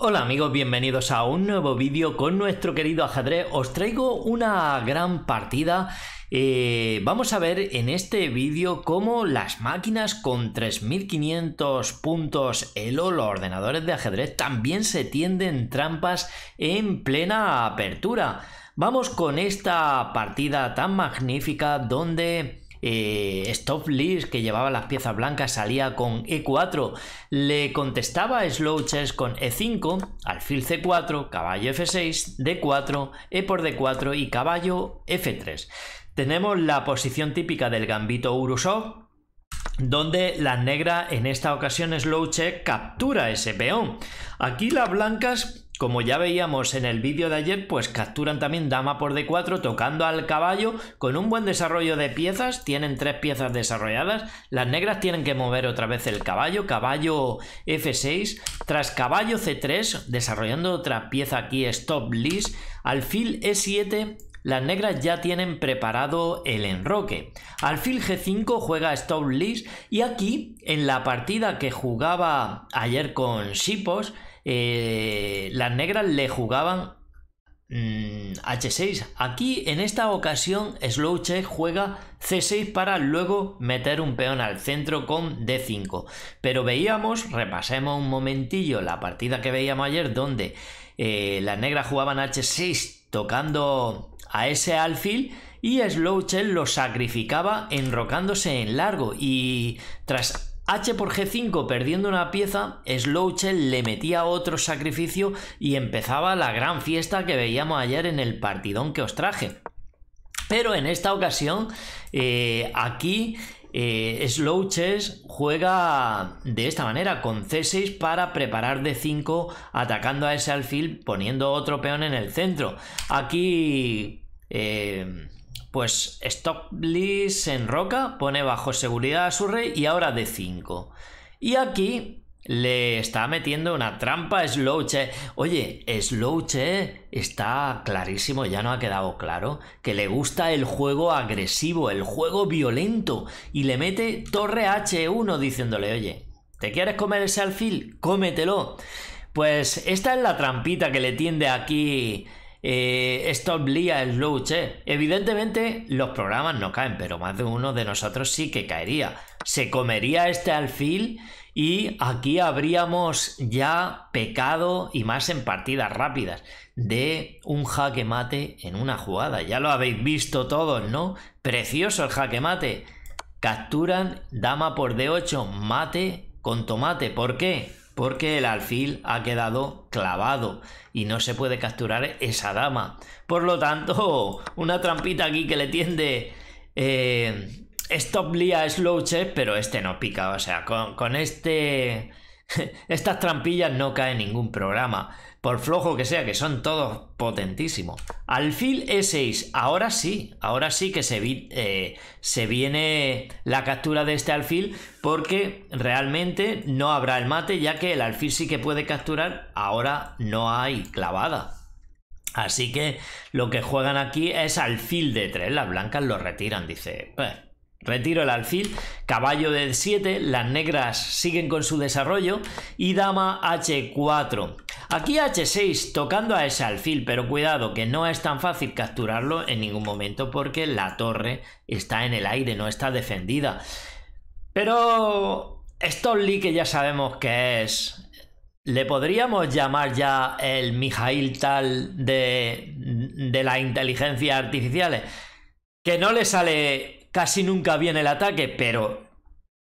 Hola amigos, bienvenidos a un nuevo vídeo con nuestro querido ajedrez. Os traigo una gran partida. Eh, vamos a ver en este vídeo cómo las máquinas con 3500 puntos ELO, los ordenadores de ajedrez, también se tienden trampas en plena apertura. Vamos con esta partida tan magnífica donde eh, Stop List, que llevaba las piezas blancas, salía con E4. Le contestaba Slouches con E5, alfil C4, caballo F6, D4, E por D4 y caballo F3. Tenemos la posición típica del gambito Urusov, donde la negra en esta ocasión Chess captura ese peón. Aquí las blancas como ya veíamos en el vídeo de ayer, pues capturan también dama por d4 tocando al caballo con un buen desarrollo de piezas. Tienen tres piezas desarrolladas. Las negras tienen que mover otra vez el caballo. Caballo f6. Tras caballo c3, desarrollando otra pieza aquí, stop list. Alfil e7. Las negras ya tienen preparado el enroque. Alfil G5 juega Stop List y aquí, en la partida que jugaba ayer con Shipos, eh, las negras le jugaban mm, H6. Aquí en esta ocasión chess juega C6 para luego meter un peón al centro con D5. Pero veíamos, repasemos un momentillo la partida que veíamos ayer donde eh, las negras jugaban H6 tocando a ese alfil y chess lo sacrificaba enrocándose en largo y tras H por G5 perdiendo una pieza, Slouches le metía otro sacrificio y empezaba la gran fiesta que veíamos ayer en el partidón que os traje. Pero en esta ocasión, eh, aquí eh, Slouches juega de esta manera, con C6 para preparar D5, atacando a ese alfil, poniendo otro peón en el centro. Aquí eh, pues StockBlitz en roca pone bajo seguridad a su rey y ahora de 5. Y aquí le está metiendo una trampa a Slouch. ¿eh? Oye, Slouch ¿eh? está clarísimo, ya no ha quedado claro, que le gusta el juego agresivo, el juego violento. Y le mete torre H1 diciéndole, oye, ¿te quieres comer ese alfil? Cómetelo. Pues esta es la trampita que le tiende aquí esto eh, Stop el Slouch. Evidentemente, los programas no caen, pero más de uno de nosotros sí que caería. Se comería este alfil y aquí habríamos ya pecado y más en partidas rápidas de un jaque mate en una jugada. Ya lo habéis visto todos, ¿no? Precioso el jaque mate. Capturan dama por D8, mate con tomate. ¿Por qué? porque el alfil ha quedado clavado y no se puede capturar esa dama. Por lo tanto, una trampita aquí que le tiende... Eh, Stop Lia Slow Chess, pero este no pica. O sea, con este Estas trampillas no caen en ningún programa, por flojo que sea, que son todos potentísimos. Alfil E6, ahora sí, ahora sí que eh, se, viene la captura de este alfil, porque realmente no habrá el mate, ya que el alfil sí que puede capturar, ahora no hay clavada. Así que lo que juegan aquí es alfil de 3, las blancas lo retiran, dice, Retiro el alfil, caballo de 7, las negras siguen con su desarrollo y dama h4. Aquí h6 tocando a ese alfil, pero cuidado que no es tan fácil capturarlo en ningún momento porque la torre está en el aire, no está defendida. Pero Lee que ya sabemos que es ¿Le podríamos llamar ya el Mijail Tal de, de las inteligencias artificiales? Que no le sale Casi nunca viene el ataque, pero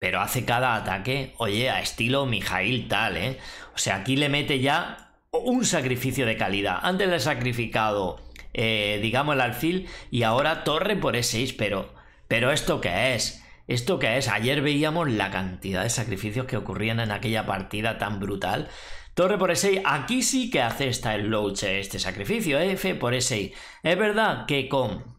pero hace cada ataque, oye, a estilo Mijail tal, ¿eh? O sea, aquí le mete ya un sacrificio de calidad. Antes le ha sacrificado, eh, digamos, el alfil y ahora torre por E6, pero, pero ¿esto qué es? ¿Esto qué es? Ayer veíamos la cantidad de sacrificios que ocurrían en aquella partida tan brutal. Torre por E6, aquí sí que hace esta el Loach este sacrificio, F por E6. Es verdad que con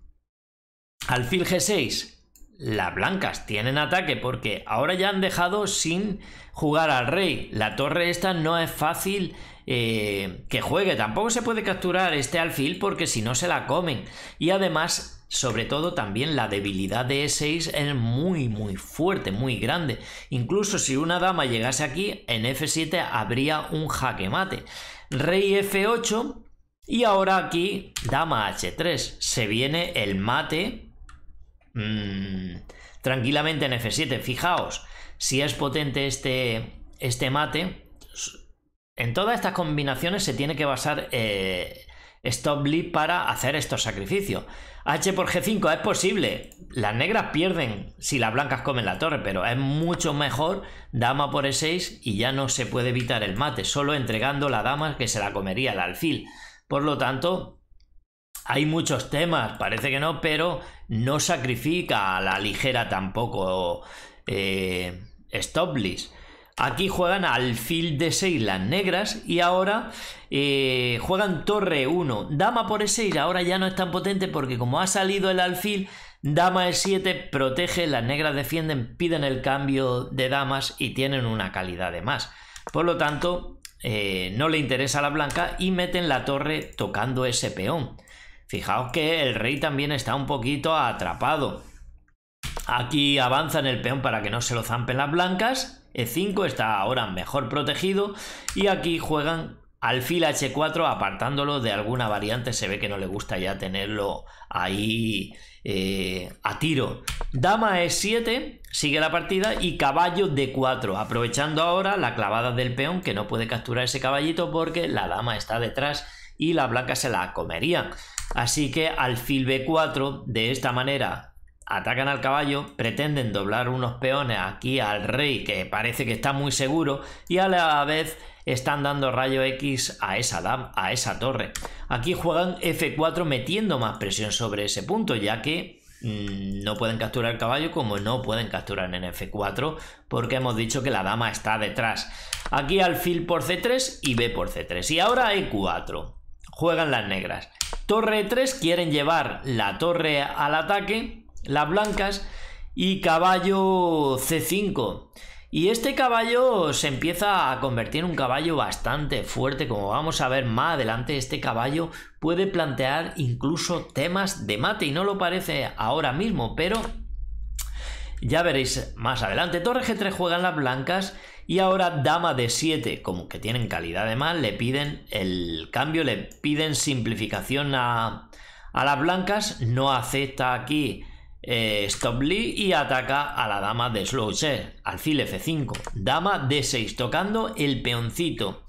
Alfil G6, las blancas tienen ataque porque ahora ya han dejado sin jugar al rey. La torre esta no es fácil eh, que juegue. Tampoco se puede capturar este alfil porque si no se la comen. Y además, sobre todo también la debilidad de E6 es muy muy fuerte, muy grande. Incluso si una dama llegase aquí, en F7 habría un jaque mate. Rey F8 y ahora aquí dama H3. Se viene el mate Mm, tranquilamente en F7. Fijaos, si es potente este, este mate, en todas estas combinaciones se tiene que basar eh, Stop para hacer estos sacrificios. H por G5 es posible. Las negras pierden si las blancas comen la torre, pero es mucho mejor dama por E6 y ya no se puede evitar el mate, solo entregando la dama que se la comería el alfil. Por lo tanto, hay muchos temas, parece que no, pero no sacrifica a la ligera tampoco eh, Stoplist. Aquí juegan alfil de 6 las negras y ahora eh, juegan torre 1. Dama por E6 ahora ya no es tan potente porque como ha salido el alfil, dama E7 protege, las negras defienden, piden el cambio de damas y tienen una calidad de más. Por lo tanto, eh, no le interesa a la blanca y meten la torre tocando ese peón. Fijaos que el rey también está un poquito atrapado. Aquí avanzan el peón para que no se lo zampen las blancas. E5 está ahora mejor protegido. Y aquí juegan alfil H4 apartándolo de alguna variante. Se ve que no le gusta ya tenerlo ahí eh, a tiro. Dama E7 sigue la partida y caballo D4. Aprovechando ahora la clavada del peón que no puede capturar ese caballito porque la dama está detrás y la blanca se la comería. Así que alfil b4, de esta manera atacan al caballo, pretenden doblar unos peones aquí al rey que parece que está muy seguro y a la vez están dando rayo X a esa a esa torre. Aquí juegan F4 metiendo más presión sobre ese punto ya que mm, no pueden capturar el caballo como no pueden capturar en F4 porque hemos dicho que la dama está detrás. Aquí alfil por C3 y B por C3 y ahora E4. Juegan las negras. Torre 3 quieren llevar la torre al ataque, las blancas, y caballo C5. Y este caballo se empieza a convertir en un caballo bastante fuerte, como vamos a ver más adelante, este caballo puede plantear incluso temas de mate y no lo parece ahora mismo, pero ya veréis más adelante. Torre G3 juegan las blancas y ahora dama de 7, como que tienen calidad de mal le piden el cambio, le piden simplificación a, las blancas, no acepta aquí eh, stop Lee y ataca a la dama de slow Al alfil f5, dama d6, tocando el peoncito.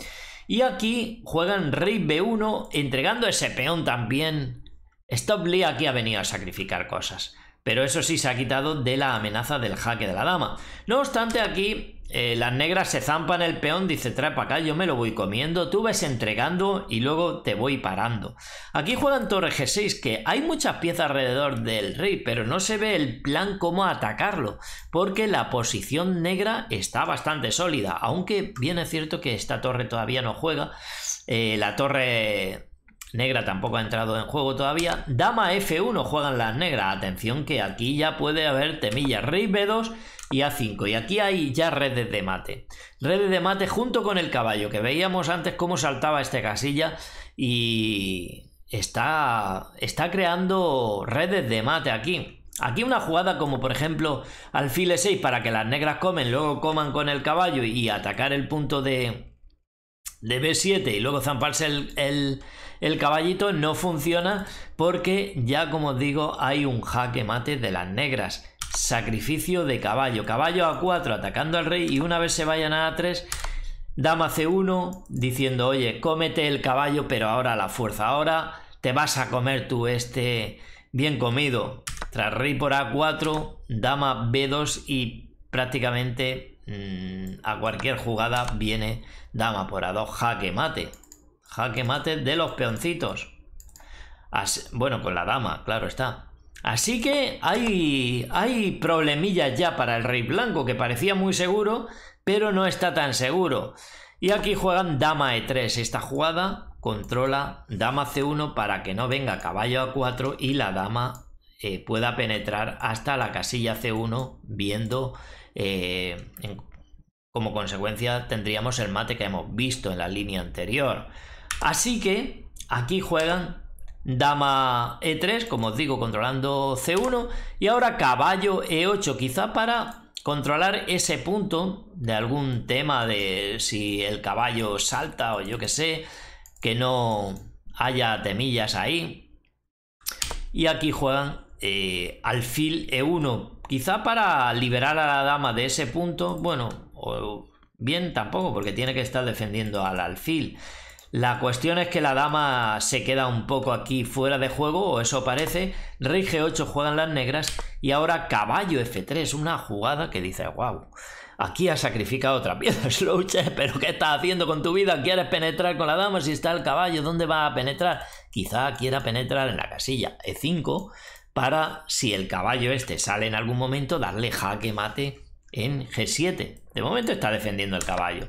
Y aquí juegan rey b1, entregando ese peón también. Stop Lee aquí ha venido a sacrificar cosas, pero eso sí se ha quitado de la amenaza del jaque de la dama. No obstante, aquí eh, las negras se zampan el peón, dice, trae para acá, yo me lo voy comiendo, tú ves entregando y luego te voy parando. Aquí juegan torre G6, que hay muchas piezas alrededor del rey, pero no se ve el plan cómo atacarlo, porque la posición negra está bastante sólida, aunque bien es cierto que esta torre todavía no juega, eh, la torre... Negra tampoco ha entrado en juego todavía. Dama F1 juegan las negras. Atención que aquí ya puede haber temilla Rey B2 y A5. Y aquí hay ya redes de mate. Redes de mate junto con el caballo, que veíamos antes cómo saltaba esta casilla y está, está creando redes de mate aquí. Aquí una jugada como por ejemplo alfil 6 e para que las negras comen, luego coman con el caballo y atacar el punto de, de B7 y luego zamparse el, el, el caballito no funciona porque ya como os digo hay un jaque mate de las negras. Sacrificio de caballo. Caballo a 4 atacando al rey y una vez se vayan a A3, dama C1 diciendo, oye, cómete el caballo, pero ahora la fuerza. Ahora te vas a comer tú este bien comido. Tras rey por A4, dama B2 y prácticamente mm, a cualquier jugada viene dama por A2. Jaque mate. Jaque mate de los peoncitos. bueno, con la dama, claro está. Así que hay, hay problemillas ya para el rey blanco, que parecía muy seguro, pero no está tan seguro. Y aquí juegan dama e3. Esta jugada controla dama c1 para que no venga caballo a 4 y la dama eh, pueda penetrar hasta la casilla c1 viendo eh, como consecuencia tendríamos el mate que hemos visto en la línea anterior. Así que aquí juegan Dama E3, como os digo, controlando C1. Y ahora caballo E8, quizá para controlar ese punto de algún tema de si el caballo salta o yo que sé, que no haya temillas ahí. Y aquí juegan eh, alfil E1, quizá para liberar a la dama de ese punto, bueno, bien tampoco, porque tiene que estar defendiendo al alfil. La cuestión es que la dama se queda un poco aquí fuera de juego, o eso parece. Rey G8 juegan las negras y ahora caballo F3, una jugada que dice, wow, aquí ha sacrificado otra pieza, Slouche, pero ¿qué estás haciendo con tu vida? ¿Quieres penetrar con la dama si está el caballo? ¿Dónde va a penetrar? Quizá quiera penetrar en la casilla E5 para, si el caballo este sale en algún momento, darle jaque mate en G7. De momento está defendiendo el caballo.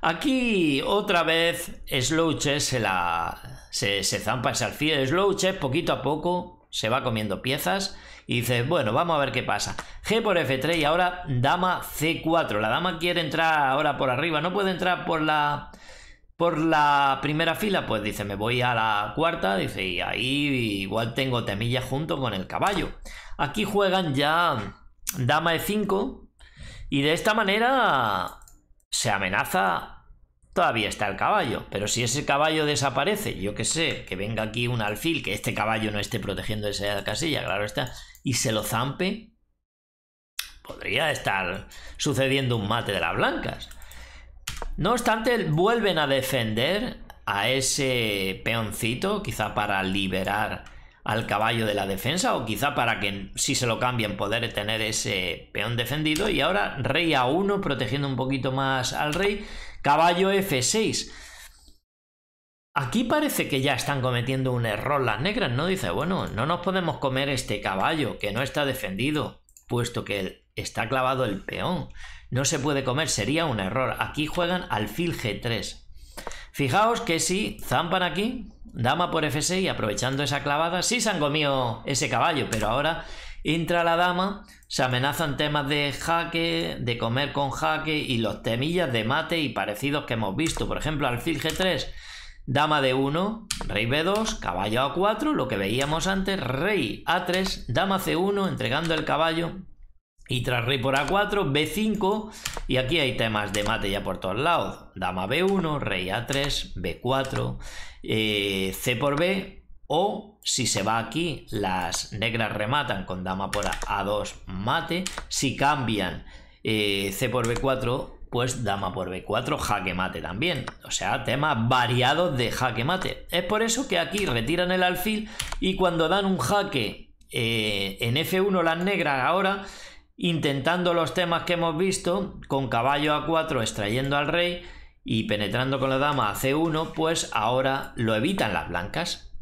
Aquí otra vez Slouches se la se, zampa ese alfil. Slouches poquito a poco se va comiendo piezas y dice, bueno, vamos a ver qué pasa. G por F3 y ahora dama C4. La dama quiere entrar ahora por arriba, no puede entrar por la por la primera fila, pues dice, me voy a la cuarta, dice, y ahí igual tengo temilla junto con el caballo. Aquí juegan ya dama E5 y de esta manera se amenaza, todavía está el caballo, pero si ese caballo desaparece, yo que sé, que venga aquí un alfil, que este caballo no esté protegiendo esa casilla, claro está, y se lo zampe, podría estar sucediendo un mate de las blancas. No obstante, vuelven a defender a ese peoncito, quizá para liberar al caballo de la defensa o quizá para que si se lo cambien poder tener ese peón defendido y ahora rey a1 protegiendo un poquito más al rey, caballo f6. Aquí parece que ya están cometiendo un error las negras, ¿no? Dice, bueno, no nos podemos comer este caballo que no está defendido, puesto que está clavado el peón. No se puede comer, sería un error. Aquí juegan alfil g3. Fijaos que si zampan aquí, Dama por F6 y aprovechando esa clavada, sí se han comido ese caballo, pero ahora entra la dama, se amenazan temas de jaque, de comer con jaque y los temillas de mate y parecidos que hemos visto. Por ejemplo, alfil G3, dama de 1, rey B2, caballo A4, lo que veíamos antes, rey A3, dama C1, entregando el caballo y tras rey por A4, B5. Y aquí hay temas de mate ya por todos lados. Dama B1, rey A3, B4, eh, C por B. O si se va aquí, las negras rematan con dama por A2, mate. Si cambian eh, C por B4, pues dama por B4, jaque mate también. O sea, temas variados de jaque mate. Es por eso que aquí retiran el alfil y cuando dan un jaque eh, en F1 las negras ahora intentando los temas que hemos visto, con caballo a 4 extrayendo al rey y penetrando con la dama a c1, pues ahora lo evitan las blancas.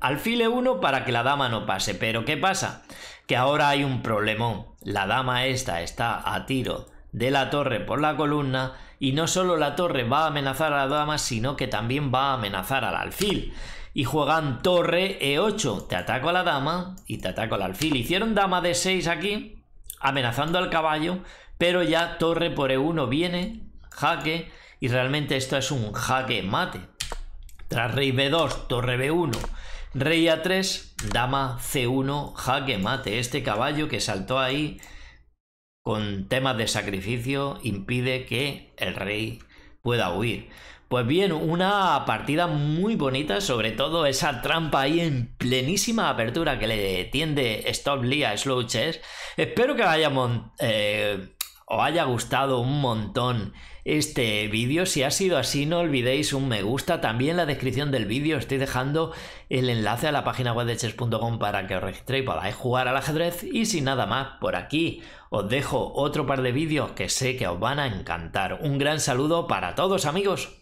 Alfil e1 para que la dama no pase, pero ¿qué pasa? Que ahora hay un problemón. La dama esta está a tiro de la torre por la columna y no solo la torre va a amenazar a la dama, sino que también va a amenazar al alfil. Y juegan torre e8, te ataco a la dama y te ataco al alfil. Hicieron dama d6 aquí, amenazando al caballo, pero ya torre por E1 viene, jaque, y realmente esto es un jaque mate. Tras rey B2, torre B1, rey A3, dama C1, jaque mate. Este caballo que saltó ahí con temas de sacrificio impide que el rey pueda huir. Pues bien, una partida muy bonita, sobre todo esa trampa ahí en plenísima apertura que le tiende Stop Lee a Slow Chess. Espero que haya eh, os haya gustado un montón este vídeo. Si ha sido así, no olvidéis un me gusta. También en la descripción del vídeo estoy dejando el enlace a la página web de chess.com para que os registréis y podáis jugar al ajedrez. Y sin nada más, por aquí os dejo otro par de vídeos que sé que os van a encantar. Un gran saludo para todos amigos.